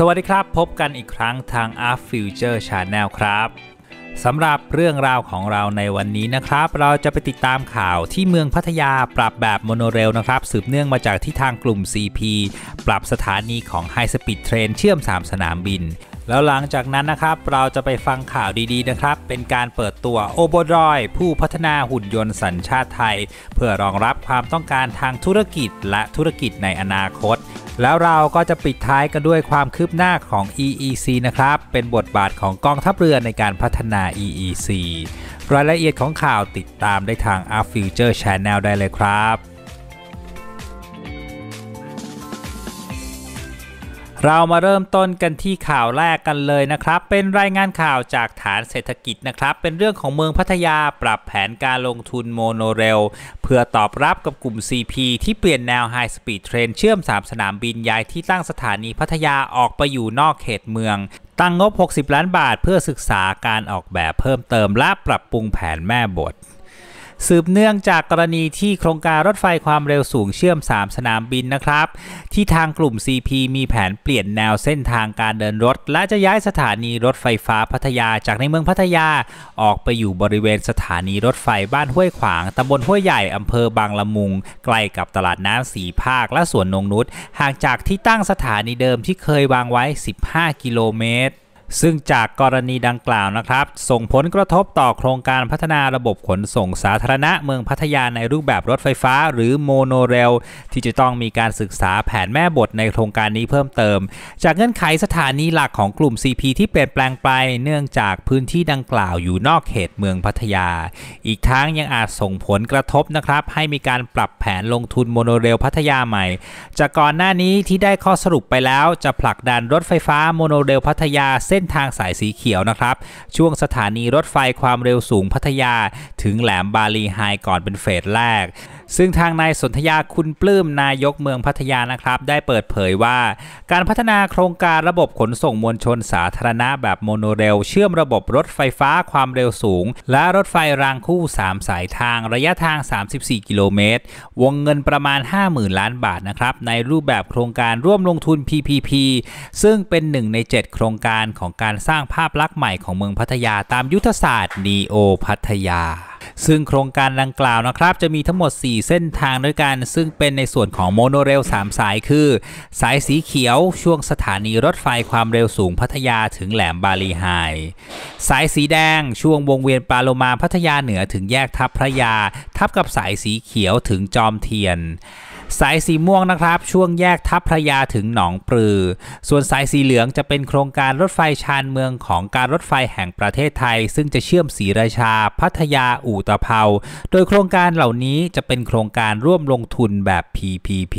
สวัสดีครับ พบกันอีกครั้งทาง Art Future Channel ครับสำหรับเรื่องราวของเราในวันนี้นะครับ เราจะไปติดตามข่าวที่เมืองพัทยาปรับแบบโมโนเรลนะครับ สืบเนื่องมาจากที่ทางกลุ่ม CP ปรับสถานีของไฮสปีดเทรนเชื่อม 3 สนามบิน แล้วหลังจากนั้นนะครับ เราจะไปฟังข่าวดีๆนะครับ เป็นการเปิดตัวโอโบรอยผู้พัฒนาหุ่นยนต์สัญชาติไทย เพื่อรองรับความต้องการทางธุรกิจและธุรกิจในอนาคต แล้วเราก็จะปิดท้ายกันด้วยความคืบหน้าของ EEC นะครับเป็นบทบาทของกองทัพเรือในการพัฒนา REEC รายละเอียดของข่าวติดตามได้ทาง Art Future Channel ได้เลยครับ เรามาเริ่มต้นกันที่ข่าวแรกกันเลยนะครับ เป็นรายงานข่าวจากฐานเศรษฐกิจนะครับเป็นเรื่องของเมืองพัทยาปรับแผนการลงทุนโมโนเรล เพื่อตอบรับกับกลุ่ม CP ที่เปลี่ยนแนวไฮสปีดเทรนเชื่อม 3 สนามบินย้ายที่ตั้งสถานีพัทยาออกไปอยู่นอกเขตเมืองตั้งงบ 60 ล้านบาทเพื่อศึกษาการออกแบบเพิ่มเติมและปรับปรุงแผนแม่บทสืบเนื่องจากกรณีที่โครงการรถไฟความเร็วสูงเชื่อม 3 สนามบินนะครับ ที่ทางกลุ่ม CP มีแผนเปลี่ยนแนวเส้นทางการเดินรถ และจะย้ายสถานีรถไฟฟ้าพัทยาจากในเมืองพัทยา ออกไปอยู่บริเวณสถานีรถไฟบ้านห้วยขวาง ตำบลห้วยใหญ่อำเภอบางละมุง ใกล้กับตลาดน้ำสีภาคและสวนนงนุชห่างจากที่ตั้งสถานีเดิมที่เคยวางไว้ 15 กิโลเมตรซึ่งจากกรณีดังกล่าวนะครับส่งผลกระทบต่อโครงการพัฒนาระบบขนส่งสาธารณะเมืองพัทยาในรูปแบบรถไฟฟ้าหรือโมโนเรล ที่จะต้องมีการศึกษาแผนแม่บทในโครงการนี้เพิ่มเติม จากเงื่อนไขสถานีหลักของกลุ่ม CP ที่เปลี่ยนแปลงไป เนื่องจากพื้นที่ดังกล่าวอยู่นอกเขตเมืองพัทยา อีกทั้งยังอาจส่งผลกระทบนะครับให้มีการปรับแผนลงทุนโมโนเรลพัทยาใหม่ จากก่อนหน้านี้ที่ได้ข้อสรุปไปแล้วจะผลักดันรถไฟฟ้าโมโนเรลพัทยาเส้นส้นทางสายสีเขียวนะครับ ช่วงสถานีรถไฟความเร็วสูงพัทยาถึงแหลมบาลีไฮก่อนเป็นเฟสแรกซึ่งทางนายสนธยาคุณปลื้มนายกเมืองพัทยานะครับ ได้เปิดเผยว่า การพัฒนาโครงการระบบขนส่งมวลชนสาธารณะแบบโมโนเรล เชื่อมระบบรถไฟฟ้าความเร็วสูง และรถไฟรางคู่ 3 สายทางระยะทาง 34 กิโลเมตร วงเงินประมาณ 50,000 ล้านบาทนะครับในรูปแบบโครงการร่วมลงทุน PPP ซึ่งเป็นหนึ่งใน 7 โครงการของการสร้างภาพลักษณ์ใหม่ของเมืองพัทยาตามยุทธศาสตร์นีโอพัทยาซึ่งโครงการดังกล่าวนะครับจะมีทั้งหมด 4 เส้นทางด้วยกัน ซึ่งเป็นในส่วนของโมโนเรล 3 สายคือ สายสีเขียวช่วงสถานีรถไฟความเร็วสูงพัทยาถึงแหลมบาลีไฮสายสีแดงช่วงวงเวียนปาโลมาพัทยาเหนือถึงแยกทับพระยา ทับกับสายสีเขียวถึงจอมเทียนสายสีม่วงนะครับ ช่วงแยกทัพพระยาถึงหนองปลือ ส่วนสายสีเหลืองจะเป็นโครงการรถไฟชานเมืองของการรถไฟแห่งประเทศไทย ซึ่งจะเชื่อมศรีราชาพัทยาอู่ตะเภา โดยโครงการเหล่านี้จะเป็นโครงการร่วมลงทุนแบบ PPP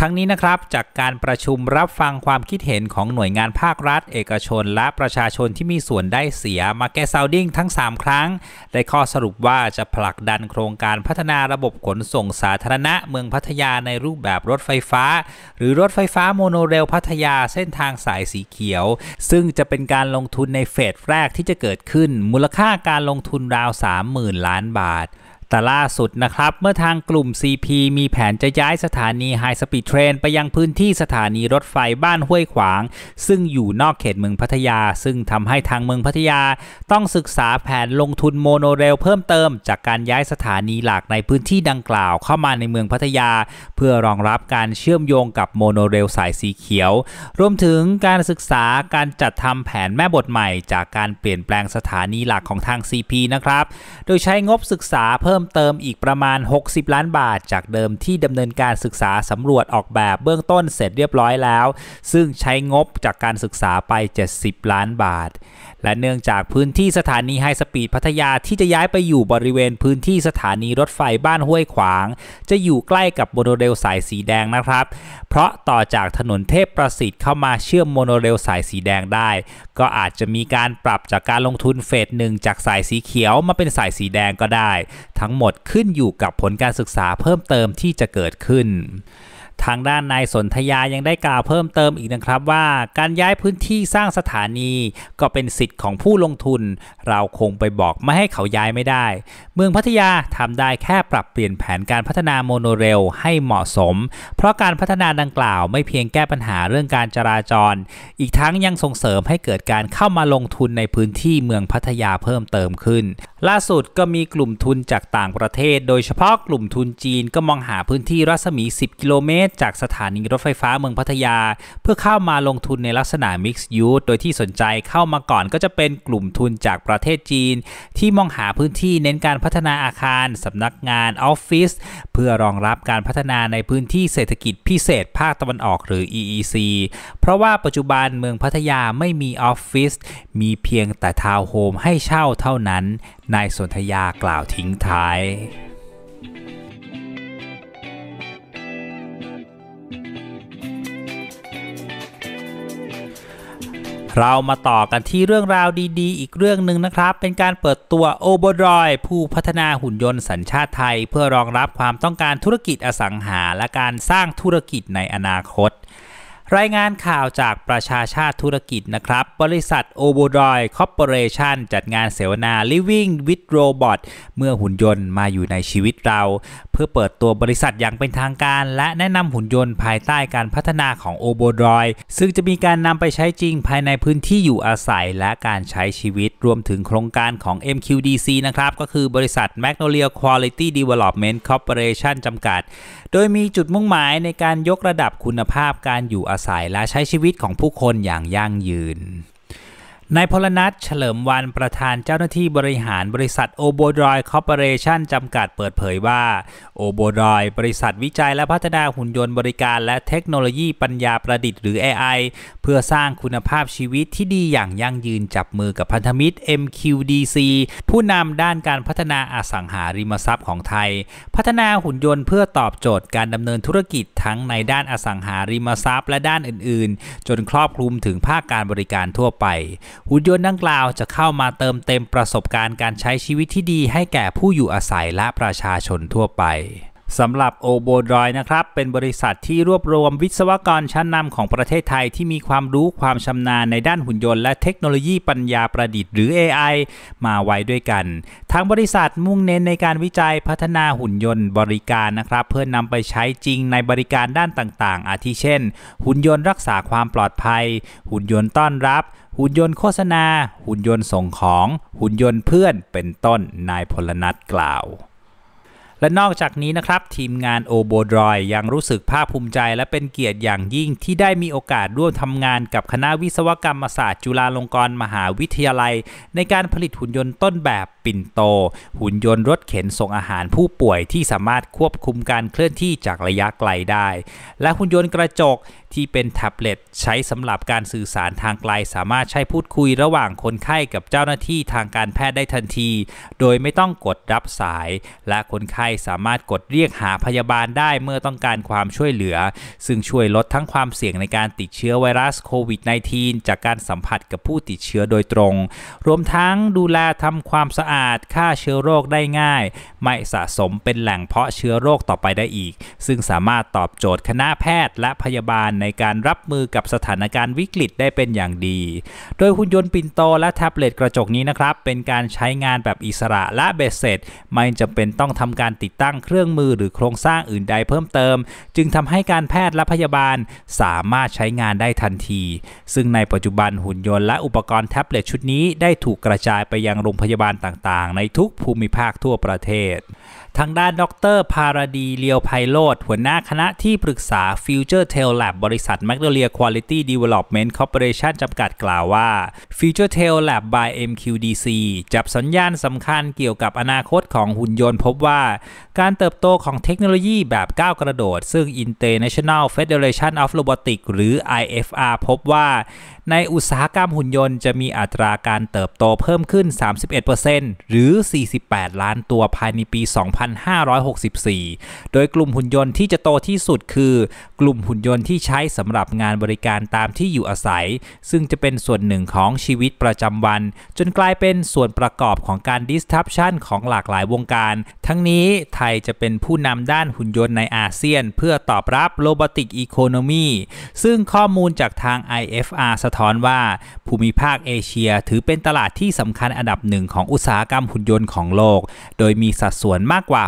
ทั้งนี้นะครับจากการประชุมรับฟังความคิดเห็นของหน่วยงานภาครัฐ เอกชนและประชาชนที่มีส่วนได้เสียมาแก้ซาวดิ้งทั้ง 3 ครั้ง ได้ข้อสรุปว่าจะผลักดันโครงการพัฒนาระบบขนส่งสาธารณะเมืองพัทยาในรูปแบบรถไฟฟ้าหรือรถไฟฟ้าโมโนเรลพัทยาเส้นทางสายสีเขียว ซึ่งจะเป็นการลงทุนในเฟสแรกที่จะเกิดขึ้นมูลค่าการลงทุนราว30,000ล้านบาทแต่ล่าสุดนะครับเมื่อทางกลุ่ม CP มีแผนจะย้ายสถานีไฮสปีดเทรนไปยังพื้นที่สถานีรถไฟบ้านห้วยขวาง ซึ่งอยู่นอกเขตเมืองพัทยา ซึ่งทำให้ทางเมืองพัทยา ต้องศึกษาแผนลงทุนโมโนเรลเพิ่มเติมจากการย้ายสถานีหลักในพื้นที่ดังกล่าวเข้ามาในเมืองพัทยา เพื่อรองรับการเชื่อมโยงกับโมโนเรลสายสีเขียวรวมถึงการศึกษาการจัดทำแผนแม่บทใหม่จากการเปลี่ยนแปลงสถานีหลักของทาง CP นะครับโดยใช้งบศึกษาเพิ่มพิ่มเติมอีกประมาณ 60 ล้านบาท จากเดิมที่ดำเนินการศึกษาสำรวจออกแบบเบื้องต้นเสร็จเรียบร้อยแล้ว ซึ่งใช้งบจากการศึกษาไป 70 ล้านบาทและเนื่องจากพื้นที่สถานีไฮสปีดพัทยาที่จะย้ายไปอยู่บริเวณพื้นที่สถานีรถไฟบ้านห้วยขวาง จะอยู่ใกล้กับโมโนเรลสายสีแดงนะครับ เพราะต่อจากถนนเทพประสิทธิ์เข้ามาเชื่อมโมโนเรลสายสีแดงได้ ก็อาจจะมีการปรับจากการลงทุนเฟสหนึ่งจากสายสีเขียวมาเป็นสายสีแดงก็ได้ ทั้งหมดขึ้นอยู่กับผลการศึกษาเพิ่มเติมที่จะเกิดขึ้นทางด้านนายสนธยายังได้กล่าวเพิ่มเติมอีกนะครับว่า การย้ายพื้นที่สร้างสถานี ก็เป็นสิทธิ์ของผู้ลงทุน เราคงไปบอกไม่ให้เขาย้ายไม่ได้ เมืองพัทยาทำได้แค่ปรับเปลี่ยนแผนการพัฒนาโมโนเรลให้เหมาะสม เพราะการพัฒนาดังกล่าวไม่เพียงแก้ปัญหาเรื่องการจราจร อีกทั้งยังส่งเสริมให้เกิดการเข้ามาลงทุนในพื้นที่เมืองพัทยาเพิ่มเติมขึ้น ล่าสุดก็มีกลุ่มทุนจากต่างประเทศ โดยเฉพาะกลุ่มทุนจีนก็มองหาพื้นที่รัศมี 10กิโลเมตรตรจากสถานีรถไฟฟ้าเมืองพัทยา เพื่อเข้ามาลงทุนในลักษณะ Mix ์ยูโดยที่สนใจเข้ามาก่อนก็จะเป็นกลุ่มทุนจากประเทศจีน ที่มองหาพื้นที่เน้นการพัฒนาอาคารสำนักงานออฟฟิศเพื่อรองรับการพัฒนาในพื้นที่เศรษฐกิจพิเศษภาคตะวันออกหรือ EEC เพราะว่าปัจจุบันเมืองพัทยาไม่มีออฟฟิศมีเพียงแต่ทาวน์โฮมให้เช่าเท่านั้นนายสนธยากล่าวทิ้งท้ายเรามาต่อกันที่เรื่องราวดีๆ อีกเรื่องหนึ่งนะครับ เป็นการเปิดตัวโอบรอยผู้พัฒนาหุ่นยนต์สัญชาติไทย เพื่อรองรับความต้องการธุรกิจอสังหา และการสร้างธุรกิจในอนาคตรายงานข่าวจากประชาชาติธุรกิจนะครับบริษัทโอโบรอยคอร์ปอเรชันจัดงานเสวนา Living with Robot เมื่อหุ่นยนต์มาอยู่ในชีวิตเรา เพื่อเปิดตัวบริษัทอย่างเป็นทางการ และแนะนำหุ่นยนต์ภายใต้การพัฒนาของโอโบรอยซึ่งจะมีการนำไปใช้จริงภายในพื้นที่อยู่อาศัยและการใช้ชีวิตรวมถึงโครงการของ MQDC นะครับก็คือบริษัท Magnolia Quality Development Corporation จำกัด โดยมีจุดมุ่งหมายในการยกระดับคุณภาพการอยู่อาอาศัยและใช้ชีวิตของผู้คนอย่างยั่งยืนนายพลนัทเฉลิมวันประธานเจ้าหน้าที่บริหารบริษัทโอโบดรอยคอร์ปอเรชันจำกัดเปิดเผยว่าโอโบดรอยบริษัทวิจัยและพัฒนาหุ่นยนต์บริการและเทคโนโลยีปัญญาประดิษฐ์หรือ AI เพื่อสร้างคุณภาพชีวิตที่ดีอย่างยั่งยืนจับมือกับพันธมิตร MQDC ผู้นำด้านการพัฒนาอสังหาริมทรัพย์ของไทย พัฒนาหุ่นยนต์เพื่อตอบโจทย์การดำเนินธุรกิจทั้งในด้านอสังหาริมทรัพย์ และด้านอื่นๆ จนครอบคลุมถึงภาคการบริการทั่วไปหุ่นยนต์ดังกล่าวจะเข้ามาเติมเต็มประสบการณ์การใช้ชีวิตที่ดีให้แก่ผู้อยู่อาศัยและประชาชนทั่วไป สำหรับโอโบดอยนะครับเป็นบริษัทที่รวบรวมวิศวกรชั้นนำของประเทศไทยที่มีความรู้ความชำนาญในด้านหุ่นยนต์และเทคโนโลยีปัญญาประดิษฐ์หรือ AI มาไว้ด้วยกัน ทางบริษัทมุ่งเน้นในการวิจัยพัฒนาหุ่นยนต์บริการนะครับเพื่อนำไปใช้จริงในบริการด้านต่างๆ อาทิเช่น หุ่นยนต์รักษาความปลอดภัย หุ่นยนต์ต้อนรับหุ่นยนต์โฆษณา หุ่นยนต์ส่งของ หุ่นยนต์เพื่อนเป็นต้นนายพลนัทกล่าวและนอกจากนี้นะครับ ทีมงานโอโบดรอยยังรู้สึกภาคภูมิใจ และเป็นเกียรติอย่างยิ่งที่ได้มีโอกาสร่วมทำงานกับคณะวิศวกรรมศาสตร์จุฬาลงกรณ์มหาวิทยาลัย ในการผลิตหุ่นยนต์ต้นแบบปิ่นโต หุ่นยนต์รถเข็นส่งอาหารผู้ป่วยที่สามารถควบคุมการเคลื่อนที่จากระยะไกลได้ และหุ่นยนต์กระจกที่เป็นแท็บเล็ตใช้สำหรับการสื่อสารทางไกล สามารถใช้พูดคุยระหว่างคนไข้กับเจ้าหน้าที่ทางการแพทย์ได้ทันที โดยไม่ต้องกดรับสายและคนไข้สามารถกดเรียกหาพยาบาลได้เมื่อต้องการความช่วยเหลือ ซึ่งช่วยลดทั้งความเสี่ยงในการติดเชื้อไวรัสโควิด -19 จากการสัมผัสกับผู้ติดเชื้อโดยตรง รวมทั้งดูแลทำความสะอาดฆ่าเชื้อโรคได้ง่าย ไม่สะสมเป็นแหล่งเพาะเชื้อโรคต่อไปได้อีก ซึ่งสามารถตอบโจทย์คณะแพทย์และพยาบาลในการรับมือกับสถานการณ์วิกฤตได้เป็นอย่างดี โดยหุ่นยนต์ปินโตและแท็บเล็ตกระจกนี้นะครับ เป็นการใช้งานแบบอิสระและเบสเสร็จ ไม่จำเป็นต้องทำการติดตั้งเครื่องมือหรือโครงสร้างอื่นใดเพิ่มเติม จึงทำให้การแพทย์และพยาบาลสามารถใช้งานได้ทันที ซึ่งในปัจจุบันหุ่นยนต์และอุปกรณ์แท็บเล็ตชุดนี้ได้ถูกกระจายไปยังโรงพยาบาลต่างๆ ในทุกภูมิภาคทั่วประเทศทางด้านดรพาราดีเลียวไพโรธหัวหน้าคณะที่ปรึกษา Future Tail Lab บริษัท m a g n o l i a Quality Development Corporation จำกัดกล่าวว่า Future Tail Lab by MQDC จับสัญญาณสำคัญเกี่ยวกับอนาคตของหุ่นยนต์ พบว่า การเติบโตของเทคโนโลยีแบบก้าวกระโดด ซึ่ง International Federation of Robotics หรือ IFR พบว่า ในอุตสาหกรรมหุ่นยนต์จะมีอัตราการเติบโตเพิ่มขึ้น 31%หรือ 48 ล้านตัวภายในปี 2 0 2564 โดยกลุ่มหุ่นยนต์ที่จะโตที่สุดคือ กลุ่มหุ่นยนต์ที่ใช้สำหรับงานบริการตามที่อยู่อาศัย ซึ่งจะเป็นส่วนหนึ่งของชีวิตประจำวัน จนกลายเป็นส่วนประกอบของการ disruption ของหลากหลายวงการ ทั้งนี้ไทยจะเป็นผู้นำด้านหุ่นยนต์ในอาเซียนเพื่อตอบรับ robotic economy ซึ่งข้อมูลจากทาง IFR สะท้อนว่าภูมิภาคเอเชียถือเป็นตลาดที่สำคัญอันดับหนึ่งของอุตสาหกรรมหุ่นยนต์ของโลก โดยมีสัดส่วนมากกว่าว่า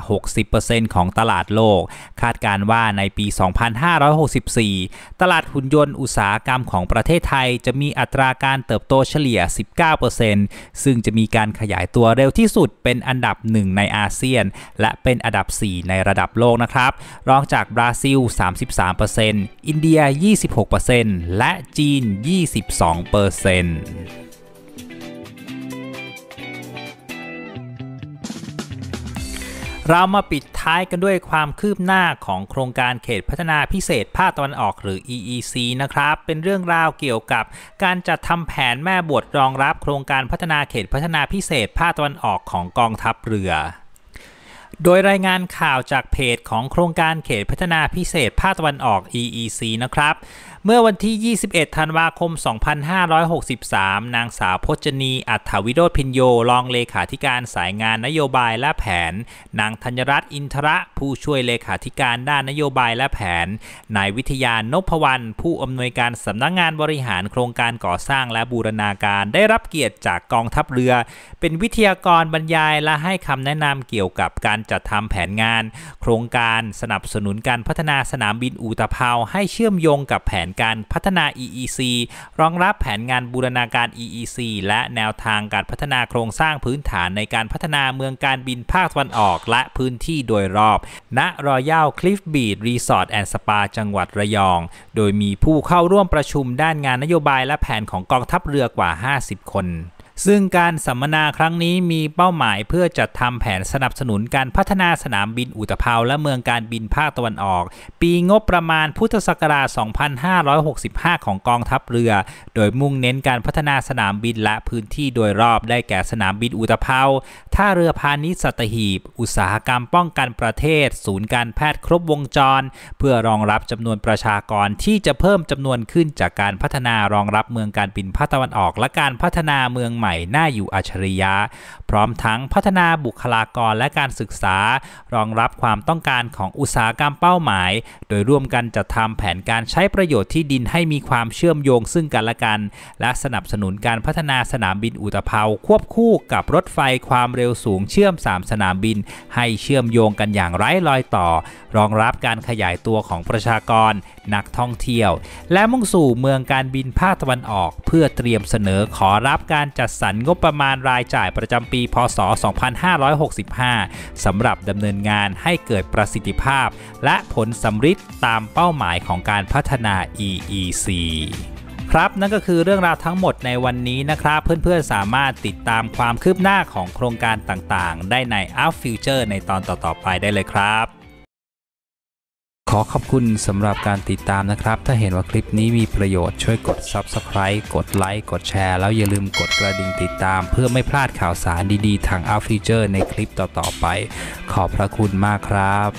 60%ของตลาดโลก คาดการว่าในปี 2564 ตลาดหุ่นยนต์อุตสาหกรรมของประเทศไทยจะมีอัตราการเติบโตเฉลี่ย 19%ซึ่งจะมีการขยายตัวเร็วที่สุดเป็นอันดับ 1 ในอาเซียน และเป็นอันดับ 4 ในระดับโลกนะครับรองจากบราซิล 33%อินเดีย 26%และจีน 22%เรามาปิดท้ายกันด้วยความคืบหน้าของโครงการเขตพัฒนาพิเศษภาคตะวันออกหรือ EEC นะครับ เป็นเรื่องราวเกี่ยวกับการจัดทำแผนแม่บทรองรับ โครงการพัฒนาเขตพัฒนาพิเศษภาคตะวันออกของกองทัพเรือ โดยรายงานข่าวจากเพจของโครงการเขตพัฒนาพิเศษภาคตะวันออก EEC นะครับเมื่อวันที่ 21 ธันวาคม 2563 นางสาวพจนี อัฐวิโรธพินโย รองเลขาธิการสายงานนโยบายและแผน นางธัญรัตน์อินทระ ผู้ช่วยเลขาธิการด้านนโยบายและแผน นายวิทยานพวัน ผู้อำนวยการสำนักงงานบริหารโครงการก่อสร้างและบูรณาการ ได้รับเกียรติจากกองทัพเรือ เป็นวิทยากรบรรยายและให้คำแนะนำเกี่ยวกับการจัดทำแผนงาน โครงการสนับสนุนการพัฒนาสนามบินอูตะเภาให้เชื่อมโยงกับแผนการพัฒนา EEC รองรับแผนงานบูรณาการ EEC และแนวทางการพัฒนาโครงสร้างพื้นฐานในการพัฒนาเมืองการบินภาคตะวันออกและพื้นที่โดยรอบณรอยัลคลิฟบีดรีสอร์ทแอนด์สปาจังหวัดระยอง โดยมีผู้เข้าร่วมประชุมด้านงานนโยบายและแผนของกองทัพเรือกว่า 50 คนซึ่งการสัมมนาครั้งนี้มีเป้าหมายเพื่อจัดทำแผนสนับสนุนการพัฒนาสนามบินอุตภาวและเมืองการบินภาคตะวันออก ปีงบประมาณพุทธศักราช 2565 ของกองทัพเรือ โดยมุ่งเน้นการพัฒนาสนามบินและพื้นที่โดยรอบได้แก่สนามบินอุตภาวท่าเรือพาณิชย์สัตหีบ อุตสาหกรรมป้องกันประเทศ ศูนย์การแพทย์ครบวงจร เพื่อรองรับจำนวนประชากรที่จะเพิ่มจำนวนขึ้นจากการพัฒนารองรับเมืองการบินภาคตะวันออกและการพัฒนาเมืองใหม่ม่น่าอยู่อัจฉริยะ พร้อมทั้งพัฒนาบุคลากรและการศึกษา รองรับความต้องการของอุตสาหกรรมเป้าหมาย โดยร่วมกันจัดทำแผนการใช้ประโยชน์ที่ดินให้มีความเชื่อมโยงซึ่งกัน และกันและสนับสนุนการพัฒนาสนามบินอุตภาควบคู่กับรถไฟความเร็วสูงเชื่อม3สนามบินให้เชื่อมโยงกันอย่างไร้รอยต่อ รองรับการขยายตัวของประชากรนักท่องเที่ยว และมุ่งสู่เมืองการบินภาคตะวันออกเพื่อเตรียมเสนอขอรับการจัดสรรงบประมาณรายจ่ายประจำปีพศ 2565 สำหรับดำเนินงานให้เกิดประสิทธิภาพ และผลสำฤทธิ์ตามเป้าหมายของการพัฒนา EEC ครับนั่นก็คือเรื่องราวทั้งหมดในวันนี้นะครับ เพื่อนๆสามารถติดตามความคืบหน้าของโครงการต่างๆ ได้ใน Up Future ในตอนต่อๆไปได้เลยครับขอขอบคุณสำหรับการติดตามนะครับ ถ้าเห็นว่าคลิปนี้มีประโยชน์ช่วยกด Subscribe กดไลค์ กดแชร์แล้วอย่าลืมกดกระดิ่งติดตาม เพื่อไม่พลาดข่าวสารดีๆ ทางอัฟฟิเจอร์ในคลิปต่อๆไป ขอบพระคุณมากครับ